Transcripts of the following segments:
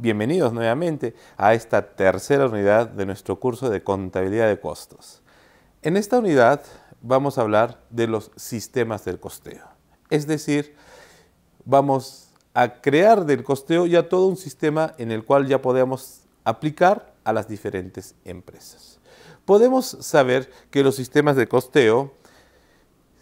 Bienvenidos nuevamente a esta tercera unidad de nuestro curso de contabilidad de costos. En esta unidad vamos a hablar de los sistemas del costeo. Es decir, vamos a crear del costeo ya todo un sistema en el cual ya podemos aplicar a las diferentes empresas. Podemos saber que los sistemas de costeo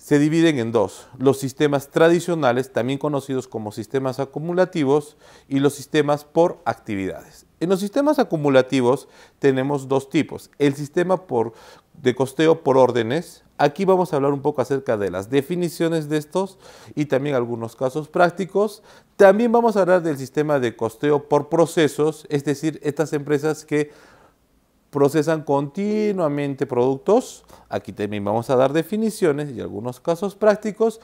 se dividen en dos, los sistemas tradicionales, también conocidos como sistemas acumulativos, y los sistemas por actividades. En los sistemas acumulativos tenemos dos tipos, el sistema por, de costeo por órdenes, aquí vamos a hablar un poco acerca de las definiciones de estos y también algunos casos prácticos, también vamos a hablar del sistema de costeo por procesos, es decir, estas empresas que procesan continuamente productos. Aquí también vamos a dar definiciones y algunos casos prácticos.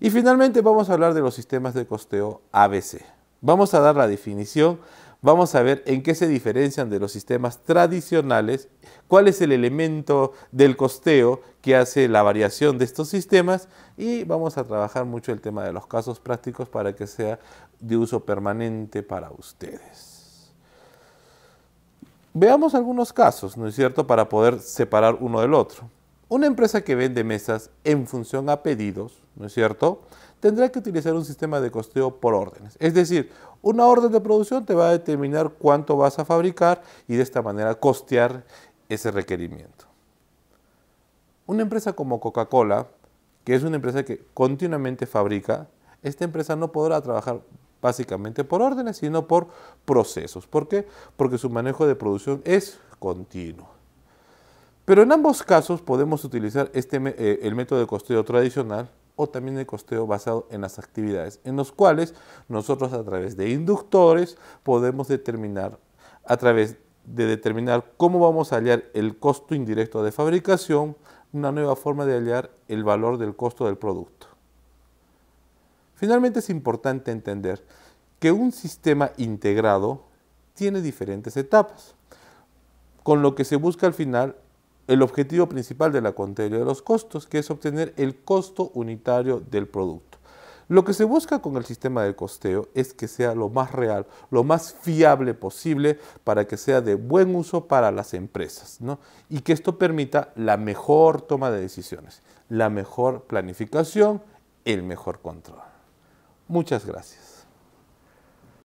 Y finalmente vamos a hablar de los sistemas de costeo ABC. Vamos a dar la definición, vamos a ver en qué se diferencian de los sistemas tradicionales, cuál es el elemento del costeo que hace la variación de estos sistemas y vamos a trabajar mucho el tema de los casos prácticos para que sea de uso permanente para ustedes. Veamos algunos casos, ¿no es cierto?, para poder separar uno del otro. Una empresa que vende mesas en función a pedidos, ¿no es cierto?, tendrá que utilizar un sistema de costeo por órdenes. Es decir, una orden de producción te va a determinar cuánto vas a fabricar y de esta manera costear ese requerimiento. Una empresa como Coca-Cola, que es una empresa que continuamente fabrica, esta empresa no podrá trabajar básicamente por órdenes, sino por procesos. ¿Por qué? Porque su manejo de producción es continuo. Pero en ambos casos podemos utilizar este, eh, el método de costeo tradicional o también el costeo basado en las actividades, en los cuales nosotros a través de inductores podemos determinar, a través de determinar cómo vamos a hallar el costo indirecto de fabricación, una nueva forma de hallar el valor del costo del producto. Finalmente es importante entender que un sistema integrado tiene diferentes etapas, con lo que se busca al final el objetivo principal de la contabilidad de los costos, que es obtener el costo unitario del producto. Lo que se busca con el sistema de costeo es que sea lo más real, lo más fiable posible para que sea de buen uso para las empresas y que esto permita la mejor toma de decisiones, la mejor planificación, el mejor control. Muchas gracias.